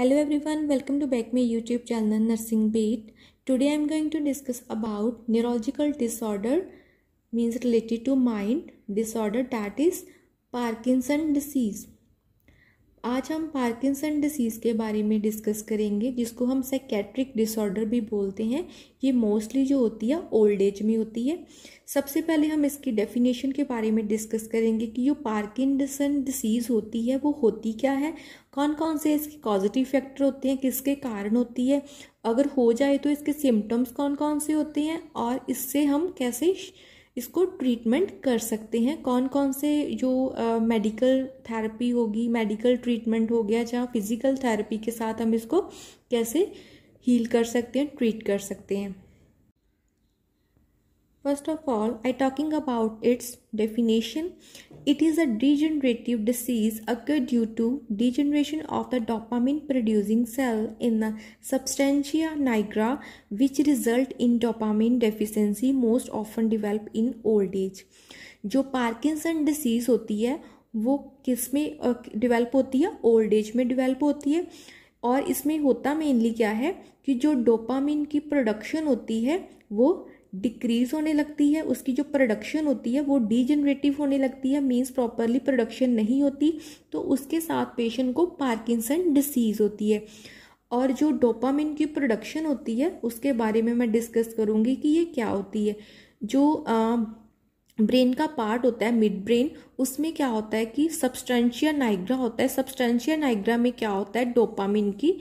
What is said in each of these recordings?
hello everyone welcome to back my youtube channel nursing beat today i'm going to discuss about neurological disorder means related to mind disorder that is parkinson disease आज हम Parkinson disease के बारे में discuss करेंगे जिसको हम psychiatric disorder भी बोलते हैं ये मोस्टली जो होती है ओल्ड एज में होती है सबसे पहले हम इसकी डेफिनेशन के बारे में डिस्कस करेंगे कि जो पार्किंसन डिसीज़ होती है वो होती क्या है कौन कौन से इसके पॉजिटिव फैक्टर होते हैं किसके कारण होती है अगर हो जाए तो इसके सिम्टम्स कौन कौन से होते हैं और इससे हम कैसे इसको ट्रीटमेंट कर सकते हैं कौन कौन से जो मेडिकल थेरेपी होगी मेडिकल ट्रीटमेंट हो गया जहाँ फिज़िकल थेरेपी के साथ हम इसको कैसे हील कर सकते हैं ट्रीट कर सकते हैं First of all, I talking about its definition. It is a degenerative disease occur due to degeneration of the dopamine producing cell in the substantia nigra which result in dopamine deficiency most often develop in old age. जो Parkinson disease होती है वो किस में develop होती है old age में develop होती है और इसमें होता मेनली क्या है कि जो डोपामिन की प्रोडक्शन होती है वो डिक्रीज होने लगती है उसकी जो प्रोडक्शन होती है वो डीजनरेटिव होने लगती है मीन्स प्रॉपरली प्रोडक्शन नहीं होती तो उसके साथ पेशेंट को पार्किंसन डिसीज़ होती है और जो डोपामिन की प्रोडक्शन होती है उसके बारे में मैं डिस्कस करूँगी कि ये क्या होती है जो आ, ब्रेन का पार्ट होता है मिड ब्रेन उसमें क्या होता है कि सब्सटेंशिया नाइग्रा होता है सब्सटेंशिया नाइग्रा में क्या होता है डोपामिन की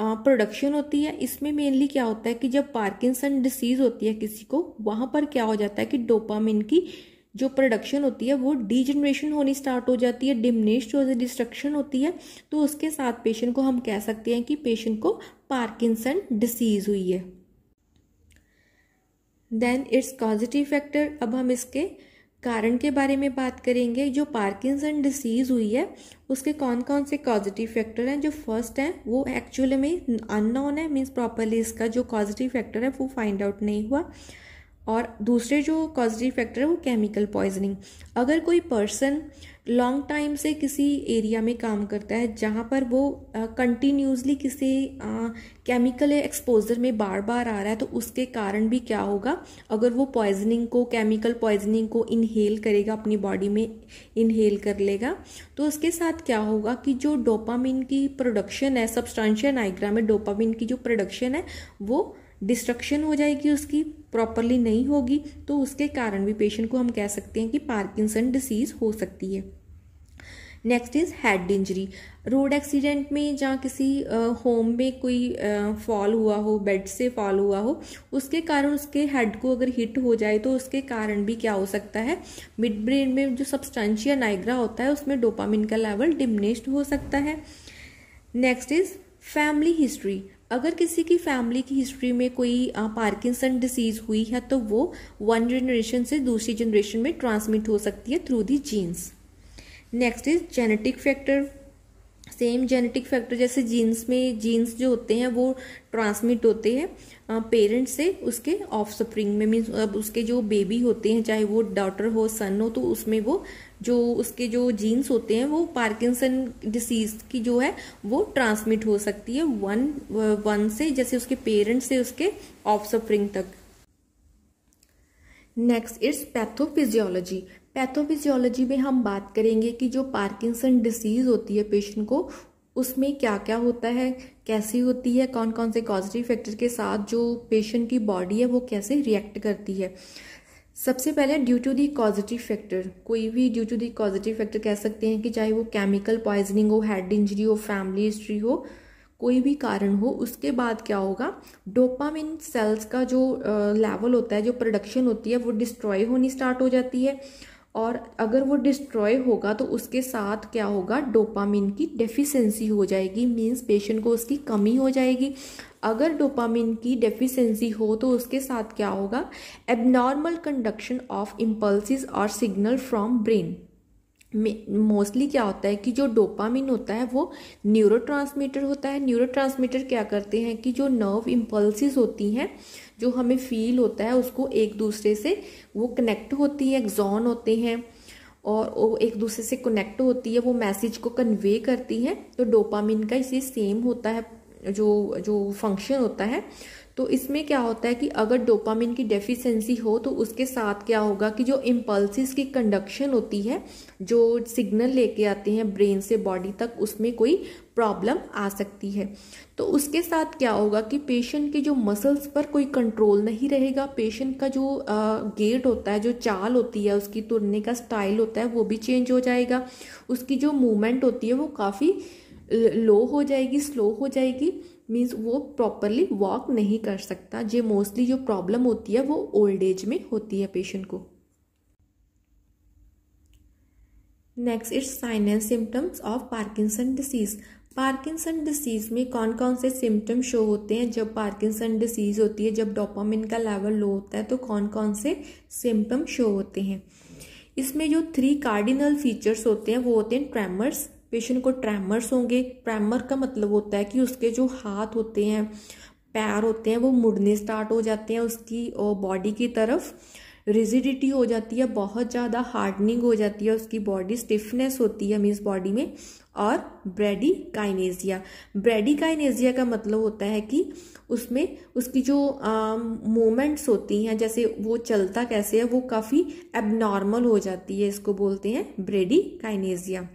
प्रोडक्शन होती है इसमें मेनली क्या होता है कि जब पार्किंसन डिसीज होती है किसी को वहाँ पर क्या हो जाता है कि डोपामिन की जो प्रोडक्शन होती है वो डिजनरेशन होनी स्टार्ट हो जाती है डिमनेश जो डिस्ट्रक्शन होती है तो उसके साथ पेशेंट को हम कह सकते हैं कि पेशेंट को पार्किंसन डिसीज हुई है देन इट्स कॉजिटिव फैक्टर अब हम इसके कारण के बारे में बात करेंगे जो पार्किंसन डिसीज़ हुई है उसके कौन कौन से पॉजिटिव फैक्टर हैं जो फर्स्ट हैं वो एक्चुअली में अननोन है मीन्स प्रॉपरली इसका जो पॉजिटिव फैक्टर है वो फाइंड आउट नहीं हुआ और दूसरे जो पॉजिटिव फैक्टर है वो केमिकल पॉइजनिंग अगर कोई पर्सन लॉन्ग टाइम से किसी एरिया में काम करता है जहाँ पर वो कंटिन्यूसली किसी केमिकल एक्सपोजर में बार बार आ रहा है तो उसके कारण भी क्या होगा अगर वो पॉइजनिंग को केमिकल पॉइजनिंग को इनहेल करेगा अपनी बॉडी में इनहेल कर लेगा तो उसके साथ क्या होगा कि जो डोपामिन की प्रोडक्शन है सबस्टांशियल नाइग्रा में डोपामिन की जो प्रोडक्शन है वो डिस्ट्रक्शन हो जाएगी उसकी प्रॉपरली नहीं होगी तो उसके कारण भी पेशेंट को हम कह सकते हैं कि पार्किंसन डिसीज़ हो सकती है next is head injury road accident में जहाँ किसी होम में कोई फॉल हुआ हो बेड से फॉल हुआ हो उसके कारण उसके हेड को अगर हिट हो जाए तो उसके कारण भी क्या हो सकता है मिड ब्रेन में जो सब्सटेंशिया नाइग्रा होता है उसमें डोपामिन का लेवल डिमनेस्ड हो सकता है नेक्स्ट इज़ फैमिली हिस्ट्री अगर किसी की फैमिली की हिस्ट्री में कोई पार्किंसन डिसीज हुई है तो वो वन जनरेशन से दूसरी जनरेशन में ट्रांसमिट हो सकती है through the genes next is genetic factor same genetic factor जैसे जीन्स में जीन्स जो होते हैं वो ट्रांसमिट होते हैं पेरेंट्स से उसके ऑफ स्प्रिंग में मीन्स अब उसके जो बेबी होते हैं चाहे वो डॉटर हो सन हो तो उसमें वो जो उसके जो जीन्स होते हैं वो पार्किंसन डिसीज की जो है वो ट्रांसमिट हो सकती है वन वन uh, से जैसे उसके पेरेंट्स से उसके ऑफ तक नेक्स्ट इट्स पैथोफिजियोलॉजी पैथोफिजियोलॉजी में हम बात करेंगे कि जो पार्किंसन डिसीज होती है पेशेंट को उसमें क्या क्या होता है कैसी होती है कौन कौन से कॉजिटिव फैक्टर के साथ जो पेशेंट की बॉडी है वो कैसे रिएक्ट करती है सबसे पहले due to the causative factor कोई भी due to the causative factor कह सकते हैं कि चाहे वो केमिकल पॉइजनिंग हो हेड इंजरी हो फैमिली हिस्ट्री हो कोई भी कारण हो उसके बाद क्या होगा डोपामिन सेल्स का जो लेवल होता है जो प्रोडक्शन होती है वो डिस्ट्रॉय होनी स्टार्ट हो जाती है और अगर वो डिस्ट्रॉय होगा तो उसके साथ क्या होगा डोपामिन की डेफिशिएंसी हो जाएगी मींस पेशेंट को उसकी कमी हो जाएगी अगर डोपामिन की डेफिशिएंसी हो तो उसके साथ क्या होगा एबनॉर्मल कंडक्शन ऑफ इम्पल्सिस और सिग्नल फ्रॉम ब्रेन मोस्टली क्या होता है कि जो डोपामिन होता है वो न्यूरो होता है न्यूरो क्या करते हैं कि जो नर्व इम्पल्सिस होती हैं जो हमें फील होता है उसको एक दूसरे से वो कनेक्ट होती है एग्जॉन होते हैं और वो एक दूसरे से कनेक्ट होती है वो मैसेज को कन्वे करती है तो डोपामिन का इसे सेम होता है जो जो फंक्शन होता है तो इसमें क्या होता है कि अगर डोपामिन की डेफिशिएंसी हो तो उसके साथ क्या होगा कि जो इम्पल्सिस की कंडक्शन होती है जो सिग्नल लेके आते हैं ब्रेन से बॉडी तक उसमें कोई प्रॉब्लम आ सकती है तो उसके साथ क्या होगा कि पेशेंट के जो मसल्स पर कोई कंट्रोल नहीं रहेगा पेशेंट का जो गेट होता है जो चाल होती है उसकी तुरने का स्टाइल होता है वो भी चेंज हो जाएगा उसकी जो मूवमेंट होती है वो काफ़ी लो हो जाएगी स्लो हो जाएगी मीन्स वो प्रॉपरली वॉक नहीं कर सकता जो मोस्टली जो प्रॉब्लम होती है वो ओल्ड एज में होती है पेशेंट को next is sign and symptoms of Parkinson disease Parkinson disease में कौन कौन से सिम्टम शो होते हैं जब पार्किंसन डिसीज होती है जब डोपामिन का लेवल लो होता है तो कौन कौन से सिम्टम शो होते हैं इसमें जो थ्री कार्डिनल फीचर्स होते हैं वो होते हैं ट्रेमर्स पेशेंट को ट्रैमर्स होंगे ट्रैमर का मतलब होता है कि उसके जो हाथ होते हैं पैर होते हैं वो मुड़ने स्टार्ट हो जाते हैं उसकी बॉडी की तरफ रिजिडिटी हो जाती है बहुत ज़्यादा हार्डनिंग हो जाती है उसकी बॉडी स्टिफनेस होती है मीन्स बॉडी में और ब्रेडी काइनेजिया ब्रेडी काइनेजिया का मतलब होता है कि उसमें उसकी जो मोमेंट्स होती हैं जैसे वो चलता कैसे है वो काफ़ी एबनॉर्मल हो जाती है इसको बोलते हैं ब्रेडी काइनेजिया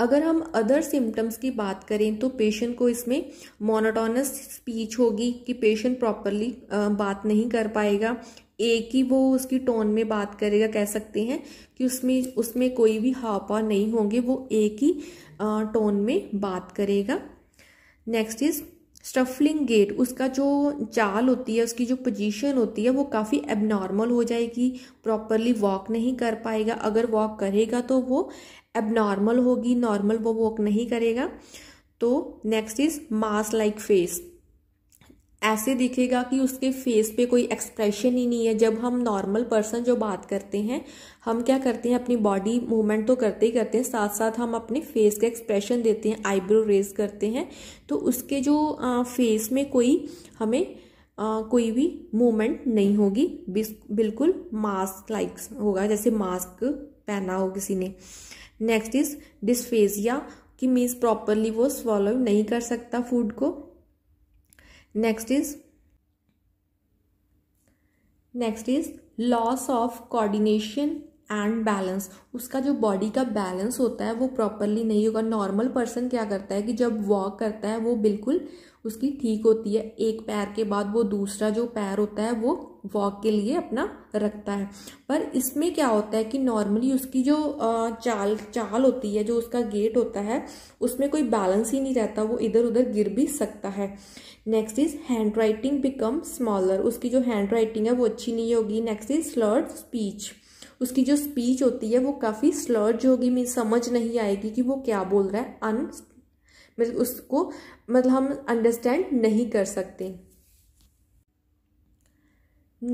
अगर हम अदर सिम्टम्स की बात करें तो पेशेंट को इसमें मोनोटोनस स्पीच होगी कि पेशेंट प्रॉपरली बात नहीं कर पाएगा एक ही वो उसकी टोन में बात करेगा कह सकते हैं कि उसमें उसमें कोई भी हापा नहीं होंगे वो एक ही टोन में बात करेगा नेक्स्ट इज स्टफलिंग गेट उसका जो चाल होती है उसकी जो पोजीशन होती है वो काफ़ी एबनॉर्मल हो जाएगी प्रॉपरली वॉक नहीं कर पाएगा अगर वॉक करेगा तो वो एबनॉर्मल होगी नॉर्मल वो वॉक नहीं करेगा तो next is mask like face ऐसे दिखेगा कि उसके फेस पे कोई एक्सप्रेशन ही नहीं है जब हम नॉर्मल पर्सन जो बात करते हैं हम क्या करते हैं अपनी बॉडी मूवमेंट तो करते ही करते हैं साथ साथ हम अपने फेस का एक्सप्रेशन देते हैं आईब्रो रेज करते हैं तो उसके जो आ, फेस में कोई हमें आ, कोई भी मूवमेंट नहीं होगी बिल्कुल मास्क लाइक होगा जैसे मास्क पहना हो किसी ने नेक्स्ट इज डिस्फेजिया कि मीन्स प्रॉपरली वो स्वॉलो नहीं कर सकता फूड को next is next is loss of coordination and balance उसका जो बॉडी का बैलेंस होता है वो प्रॉपरली नहीं होगा नॉर्मल पर्सन क्या करता है कि जब वॉक करता है वो बिल्कुल उसकी ठीक होती है एक पैर के बाद वो दूसरा जो पैर होता है वो वॉक के लिए अपना रखता है पर इसमें क्या होता है कि नॉर्मली उसकी जो चाल चाल होती है जो उसका गेट होता है उसमें कोई बैलेंस ही नहीं रहता वो इधर उधर गिर भी सकता है next is hand writing become smaller उसकी जो हैंड राइटिंग है वो अच्छी नहीं होगी नेक्स्ट इज स्लर्ड स्पीच उसकी जो स्पीच होती है वो काफ़ी स्लर्ज होगी मीन समझ नहीं आएगी कि वो क्या बोल रहा है अन मतलब उसको मतलब हम अंडरस्टैंड नहीं कर सकते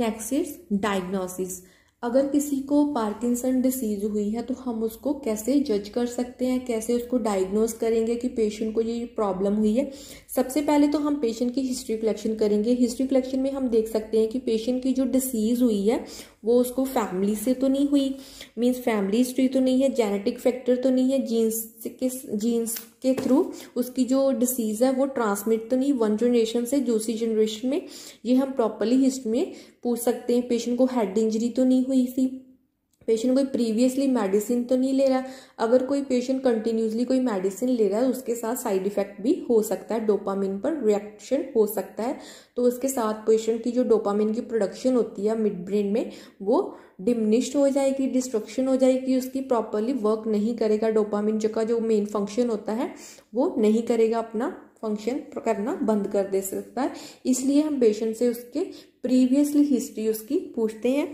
नेक्स्ट इज डायग्नोसिस अगर किसी को पार्किंसन डिसीज हुई है तो हम उसको कैसे जज कर सकते हैं कैसे उसको डायग्नोज करेंगे कि पेशेंट को ये प्रॉब्लम हुई है सबसे पहले तो हम पेशेंट की हिस्ट्री कलेक्शन करेंगे हिस्ट्री कलेक्शन में हम देख सकते हैं कि पेशेंट की जो डिसीज़ हुई है वो उसको फैमिली से तो नहीं हुई मीन्स फैमिली हिस्ट्री तो नहीं है जेनेटिक फैक्टर तो नहीं है जीन्स के जीन्स के थ्रू उसकी जो डिसीज़ है वो ट्रांसमिट तो नहीं वन जनरेशन से दूसरी जनरेशन में ये हम प्रॉपरली हिस्ट्री में पूछ सकते हैं पेशेंट को हेड इंजरी तो नहीं हुई थी पेशेंट कोई प्रीवियसली मेडिसिन तो नहीं ले रहा अगर कोई पेशेंट कंटिन्यूसली कोई मेडिसिन ले रहा है उसके साथ साइड इफेक्ट भी हो सकता है डोपामिन पर रिएक्शन हो सकता है तो उसके साथ पेशेंट की जो डोपामिन की प्रोडक्शन होती है मिड ब्रेन में वो डिमनिश्ड हो जाएगी डिस्ट्रक्शन हो जाएगी उसकी प्रॉपरली वर्क नहीं करेगा डोपामिन जो का जो मेन फंक्शन होता है वो नहीं करेगा अपना फंक्शन करना बंद कर दे सकता है इसलिए हम पेशेंट से उसके प्रीवियसली हिस्ट्री उसकी पूछते हैं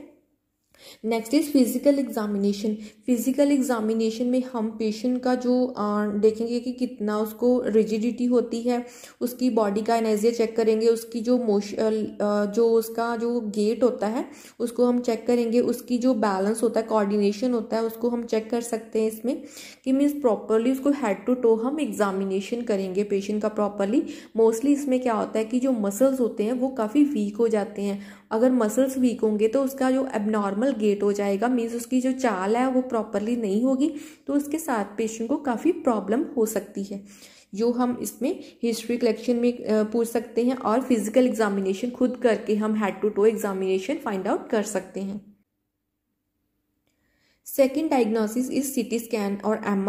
next is physical examination physical examination में हम पेशेंट का जो देखेंगे कि कितना उसको रिजिडिटी होती है उसकी बॉडी का एनर्जी चेक करेंगे उसकी जो मोश जो उसका जो गेट होता है उसको हम चेक करेंगे उसकी जो बैलेंस होता है कोऑर्डिनेशन होता है उसको हम चेक कर सकते हैं इसमें कि मीन्स प्रॉपरली उसको हेड टू टो हम एग्ज़ामिनेशन करेंगे पेशेंट का प्रॉपरली मोस्टली इसमें क्या होता है कि जो मसल्स होते हैं वो काफ़ी वीक हो जाते हैं अगर मसल्स वीक होंगे तो उसका जो एबनॉर्मल गेट हो जाएगा मीन्स उसकी जो चाल है वो प्रॉपरली नहीं होगी तो उसके साथ पेशेंट को काफ़ी प्रॉब्लम हो सकती है जो हम इसमें हिस्ट्री कलेक्शन में पूछ सकते हैं और फिजिकल एग्जामिनेशन खुद करके हम head to toe examination find out कर सकते हैं second diagnosis is C scan और एम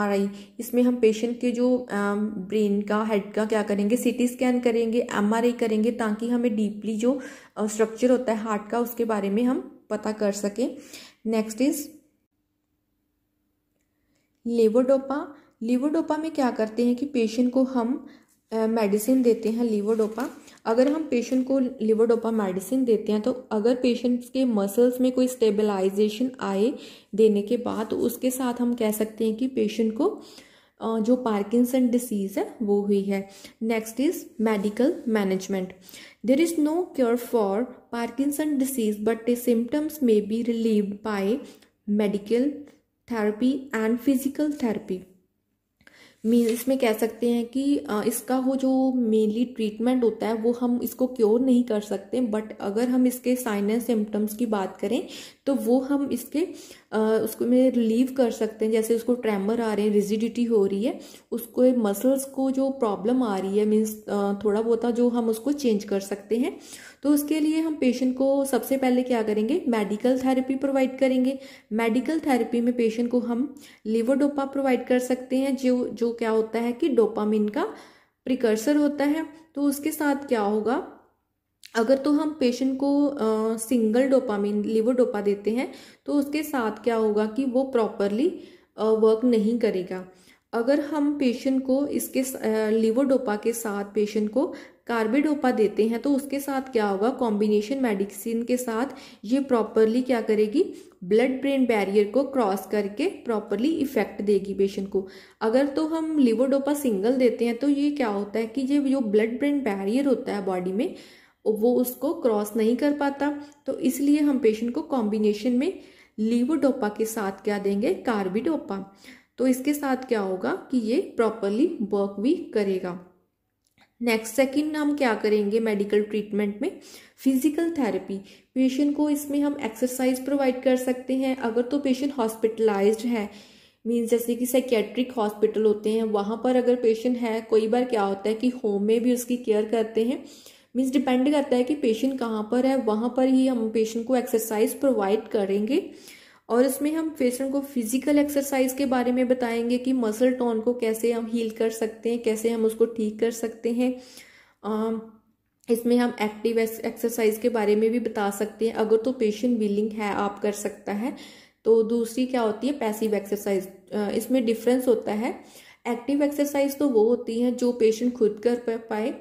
इसमें हम पेशेंट के जो ब्रेन um, का हेड का क्या करेंगे सी स्कैन करेंगे एम करेंगे ताकि हमें डीपली जो स्ट्रक्चर uh, होता है हार्ट का उसके बारे में हम पता कर सकें नेक्स्ट इज लेवोडोपा लेवोडोपा में क्या करते हैं कि पेशेंट को हम मेडिसिन देते हैं लिवोडोपा अगर हम पेशेंट को लिवोडोपा मेडिसिन देते हैं तो अगर पेशेंट के मसल्स में कोई स्टेबलाइजेशन आए देने के बाद तो उसके साथ हम कह सकते हैं कि पेशेंट को जो पार्किंसन डिसीज़ है वो हुई है next is medical management there is no cure for Parkinson disease but the symptoms may be relieved by medical therapy and physical therapy इसमें कह सकते हैं कि इसका वो जो मेनली ट्रीटमेंट होता है वो हम इसको क्योर नहीं कर सकते बट अगर हम इसके साइनस सिम्टम्स की बात करें तो वो हम इसके उसको में रिलीव कर सकते हैं जैसे उसको ट्रैमर आ रहे हैं रिजिडिटी हो रही है उसको मसल्स को जो प्रॉब्लम आ रही है मीन्स थोड़ा बहुत जो हम उसको चेंज कर सकते हैं तो उसके लिए हम पेशेंट को सबसे पहले क्या करेंगे मेडिकल थेरेपी प्रोवाइड करेंगे मेडिकल थेरेपी में पेशेंट को हम लीवर डोपा प्रोवाइड कर सकते हैं जो जो क्या होता है कि डोपामिन का प्रिकर्सर होता है तो उसके साथ क्या होगा अगर तो हम पेशेंट को आ, सिंगल डोपामिन लिवर डोपा देते हैं तो उसके साथ क्या होगा कि वो प्रॉपरली वर्क नहीं करेगा अगर हम पेशेंट को इसके लिवर डोपा के साथ पेशेंट को कार्बेडोपा देते हैं तो उसके साथ क्या होगा कॉम्बिनेशन मेडिसिन के साथ ये प्रॉपरली क्या करेगी ब्लड ब्रेन बैरियर को क्रॉस करके प्रॉपरली इफेक्ट देगी पेशेंट को अगर तो हम लिवर डोपा सिंगल देते हैं तो ये क्या होता है कि ये जो ब्लड ब्रेन बैरियर होता है बॉडी में वो उसको क्रॉस नहीं कर पाता तो इसलिए हम पेशेंट को कॉम्बिनेशन में लीवोडोपा के साथ क्या देंगे कार्बिडोपा तो इसके साथ क्या होगा कि ये प्रॉपरली वर्क भी करेगा नेक्स्ट सेकेंड हम क्या करेंगे मेडिकल ट्रीटमेंट में फिजिकल थेरेपी पेशेंट को इसमें हम एक्सरसाइज प्रोवाइड कर सकते हैं अगर तो पेशेंट हॉस्पिटलाइज्ड है मीन्स जैसे कि साइकेट्रिक हॉस्पिटल होते हैं वहाँ पर अगर पेशेंट है कई बार क्या होता है कि होम में भी उसकी केयर करते हैं मीन्स डिपेंड करता है कि पेशेंट कहाँ पर है वहाँ पर ही हम पेशेंट को एक्सरसाइज प्रोवाइड करेंगे और इसमें हम पेशेंट को फिजिकल एक्सरसाइज के बारे में बताएंगे कि मसल टोन को कैसे हम हील कर सकते हैं कैसे हम उसको ठीक कर सकते हैं इसमें हम एक्टिव एक्सरसाइज के बारे में भी बता सकते हैं अगर तो पेशेंट विलिंग है आप कर सकता है तो दूसरी क्या होती है पैसिव एक्सरसाइज इसमें डिफरेंस होता है एक्टिव एक्सरसाइज तो वो होती है जो पेशेंट खुद कर पाए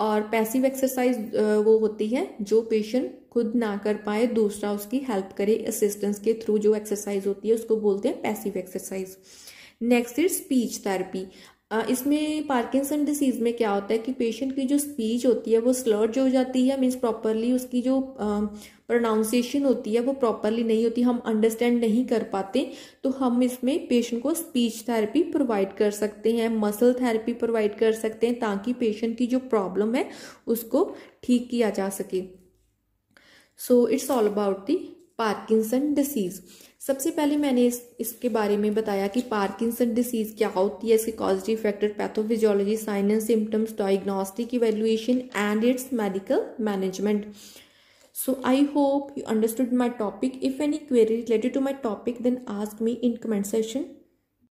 और पैसिव एक्सरसाइज वो होती है जो पेशेंट खुद ना कर पाए दूसरा उसकी हेल्प करे असिस्टेंस के थ्रू जो एक्सरसाइज होती है उसको बोलते हैं passive exercise next is speech therapy इसमें पार्किंसन डिसीज में क्या होता है कि पेशेंट की जो स्पीच होती है वो स्लर्ट हो जाती है मीन्स प्रॉपरली उसकी जो प्रोनाउंसिएशन होती है वो प्रॉपरली नहीं होती हम अंडरस्टैंड नहीं कर पाते तो हम इसमें पेशेंट को स्पीच थेरेपी प्रोवाइड कर सकते हैं मसल थेरेपी प्रोवाइड कर सकते हैं ताकि पेशेंट की जो प्रॉब्लम है उसको ठीक किया जा सके so it's all about the Parkinson disease सबसे पहले मैंने इस इसके बारे में बताया कि पार्किंसन डिसीज़ क्या होती है इसके causative factor pathophysiology sign symptoms diagnostic evaluation and its medical management So I hope you understood my topic. If any query related to my topic then ask me in comment section.